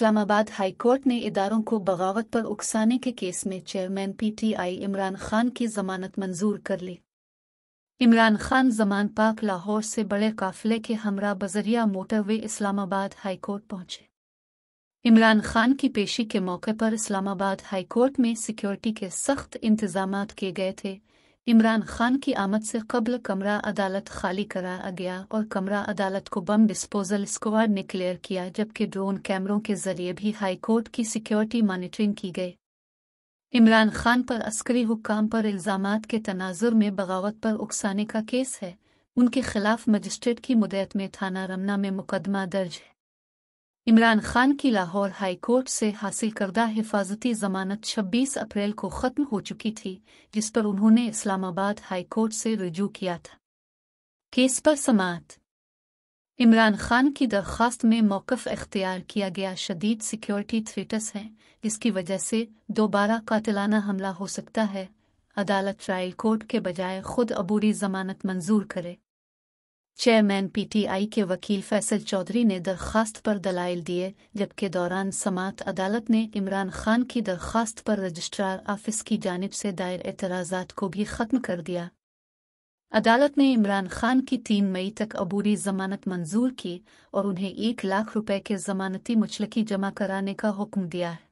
Islamabad high court ने इदारों को बगावत पर उकसाने के केस में चेयरमैन पीटीआई इमरान खान की जमानत मंजूर कर ली इमरान खान जमान पाक लाहौर से बड़े काफिले के हमरा बजरिया मोटरवे इस्लामाबाद हाईकोर्ट पहुंचे इमरान खान की पेशी के मौके पर इस्लामाबाद हाईकोर्ट में सिक्योरिटी के सख्त इंतजाम किए गए थे इमरान खान की आमद से कबल कमरा अदालत खाली कराया गया और कमरा अदालत को बम डिस्पोजल स्क्वाड ने क्लियर किया जबकि ड्रोन कैमरों के जरिए भी हाईकोर्ट की सिक्योरिटी मॉनिटरिंग की गई इमरान खान पर अस्करी हुकाम पर इल्ज़ाम के तनाजुर में बगावत पर उकसाने का केस है उनके खिलाफ मजिस्ट्रेट की मुदैत में थाना रमना में मुकदमा दर्ज है इमरान खान की लाहौर हाईकोर्ट से हासिल करदा हिफाजती जमानत 26 अप्रैल को ख़त्म हो चुकी थी जिस पर उन्होंने इस्लामाबाद हाईकोर्ट से रजू किया था केस पर समात इमरान खान की दरख्वास्त में मौकफ अख्तियार किया गया शदीद सिक्योरिटी थ्रेटस है जिसकी वजह से दोबारा कातिलाना हमला हो सकता है अदालत ट्रायल कोर्ट के बजाय खुद अबूरी जमानत मंजूर करे चेयरमैन पीटीआई के वकील फैसल चौधरी ने दरख्वास्त पर दलाइल दिए जबकि दौरान समात अदालत ने इमरान खान की दरख्वास्त पर रजिस्ट्रार ऑफिस की जानब से दायर एतराज को भी खत्म कर दिया अदालत ने इमरान खान की तीन मई तक अबूरी जमानत मंजूर की और उन्हें एक लाख रुपए के जमानती मुचलकी जमा कराने का हुक्म दिया है